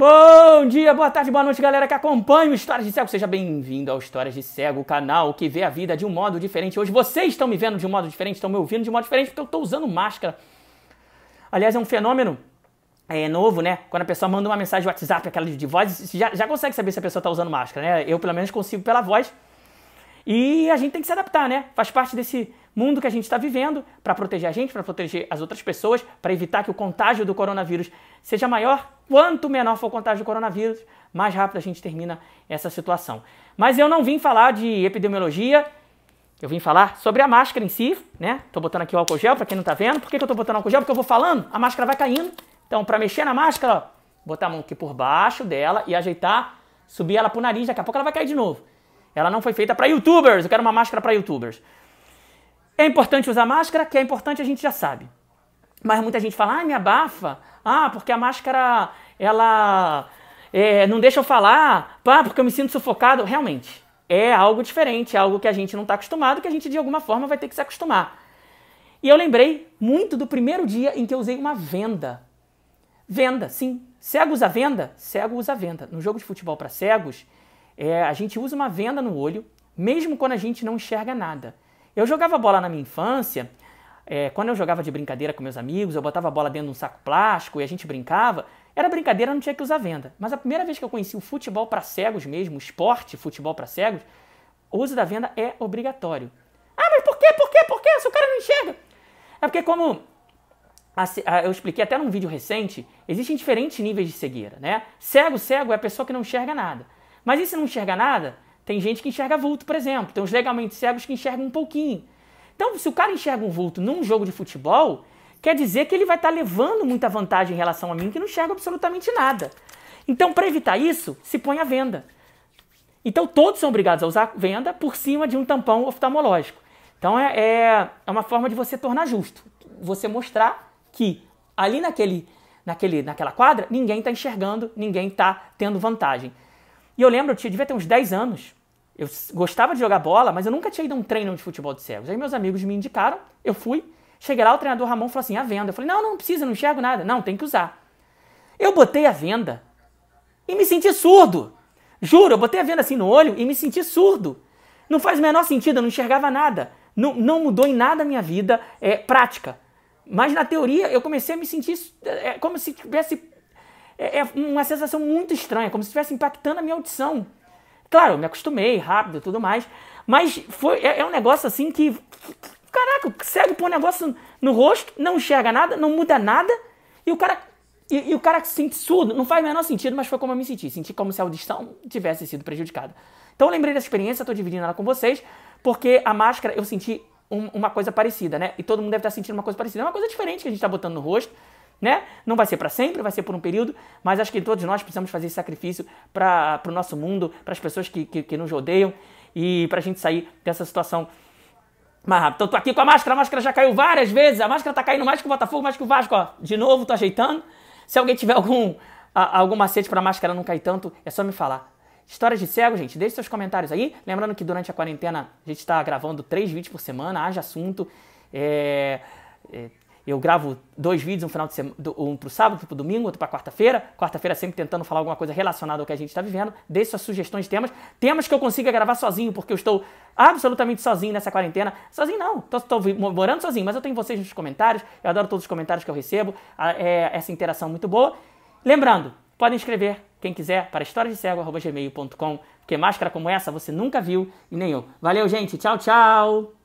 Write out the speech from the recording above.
Bom dia, boa tarde, boa noite, galera que acompanha o Histórias de Cego. Seja bem-vindo ao Histórias de Cego, o canal que vê a vida de um modo diferente. Hoje vocês estão me vendo de um modo diferente, estão me ouvindo de um modo diferente, porque eu estou usando máscara. Aliás, é um fenômeno é novo, né? Quando a pessoa manda uma mensagem de WhatsApp, aquela de voz, já, já consegue saber se a pessoa está usando máscara, né? Eu, pelo menos, consigo pela voz. E a gente tem que se adaptar, né? Faz parte desse mundo que a gente está vivendo, para proteger a gente, para proteger as outras pessoas, para evitar que o contágio do coronavírus seja maior. Quanto menor for o contágio do coronavírus, mais rápido a gente termina essa situação. Mas eu não vim falar de epidemiologia, eu vim falar sobre a máscara em si, né? Tô botando aqui o álcool gel para quem não tá vendo. Por que, que eu tô botando álcool gel? Porque eu vou falando, a máscara vai caindo. Então, para mexer na máscara, ó, botar a mão aqui por baixo dela e ajeitar, subir ela pro nariz, daqui a pouco ela vai cair de novo. Ela não foi feita para youtubers. Eu quero uma máscara para youtubers. É importante usar máscara, que é importante a gente já sabe. Mas muita gente fala, ah, me abafa, ah, porque a máscara, ela é, não deixa eu falar, pá, porque eu me sinto sufocado. Realmente, é algo diferente, é algo que a gente não está acostumado, que a gente de alguma forma vai ter que se acostumar. E eu lembrei muito do primeiro dia em que eu usei uma venda. Venda, sim. Cego usa venda? Cego usa venda. No jogo de futebol para cegos, é, a gente usa uma venda no olho, mesmo quando a gente não enxerga nada. Eu jogava bola na minha infância, é, quando eu jogava de brincadeira com meus amigos, eu botava a bola dentro de um saco plástico e a gente brincava. Era brincadeira, não tinha que usar venda. Mas a primeira vez que eu conheci o futebol para cegos mesmo, o esporte futebol para cegos, o uso da venda é obrigatório. Ah, mas por quê? Por quê? Por quê? Se o cara não enxerga. É porque como eu expliquei até num vídeo recente, existem diferentes níveis de cegueira, né? Cego, cego é a pessoa que não enxerga nada. Mas e se não enxerga nada? Tem gente que enxerga vulto, por exemplo. Tem os legalmente cegos que enxergam um pouquinho. Então, se o cara enxerga um vulto num jogo de futebol, quer dizer que ele vai estar tá levando muita vantagem em relação a mim, que não enxerga absolutamente nada. Então, para evitar isso, se põe a venda. Então, todos são obrigados a usar venda por cima de um tampão oftalmológico. Então, é, é, é uma forma de você tornar justo. Você mostrar que ali naquele, naquele, naquela quadra, ninguém está enxergando, ninguém está tendo vantagem. E eu lembro, eu devia ter uns 10 anos, eu gostava de jogar bola, mas eu nunca tinha ido a um treino de futebol de cegos. Aí meus amigos me indicaram, eu fui. Cheguei lá, o treinador Ramon falou assim: a venda. Eu falei: não, não precisa, não enxergo nada. Não, tem que usar. Eu botei a venda e me senti surdo. Juro, eu botei a venda assim no olho e me senti surdo. Não faz o menor sentido, eu não enxergava nada. Não, não mudou em nada a minha vida é, prática. Mas na teoria eu comecei a me sentir é, é, como se tivesse é, é, uma sensação muito estranha, como se estivesse impactando a minha audição. Claro, eu me acostumei rápido tudo mais. Mas foi, é, é um negócio assim que. Caraca, cego põe um negócio no rosto, não enxerga nada, não muda nada, e o cara. E, e o cara se sente surdo, não faz o menor sentido, mas foi como eu me senti. Senti como se a audição tivesse sido prejudicada. Então eu lembrei dessa experiência, estou dividindo ela com vocês, porque a máscara eu senti um, uma coisa parecida, né? E todo mundo deve estar sentindo uma coisa parecida. É uma coisa diferente que a gente está botando no rosto, né? Não vai ser para sempre, vai ser por um período, mas acho que todos nós precisamos fazer esse sacrifício para o nosso mundo, para as pessoas que, que, que, nos odeiam e para a gente sair dessa situação mais rápido. Então, tô aqui com a máscara, a máscara já caiu várias vezes, a máscara tá caindo mais que o Botafogo, mais que o Vasco, ó. De novo, tô ajeitando. Se alguém tiver algum, a, algum macete para a máscara não cair tanto, é só me falar. Histórias de cego, gente, deixe seus comentários aí. Lembrando que durante a quarentena a gente está gravando três vídeos por semana, haja assunto. É, é, eu gravo dois vídeos um final de semana, um pro sábado, outro pro domingo, outro pra quarta-feira. Quarta-feira sempre tentando falar alguma coisa relacionada ao que a gente está vivendo. Dê suas sugestões de temas. Temas que eu consiga gravar sozinho, porque eu estou absolutamente sozinho nessa quarentena. Sozinho não, estou morando sozinho, mas eu tenho vocês nos comentários. Eu adoro todos os comentários que eu recebo. É essa interação muito boa. Lembrando, podem escrever, quem quiser, para historiasdecego.gmail.com, porque máscara como essa você nunca viu e nem eu. Valeu, gente. Tchau, tchau.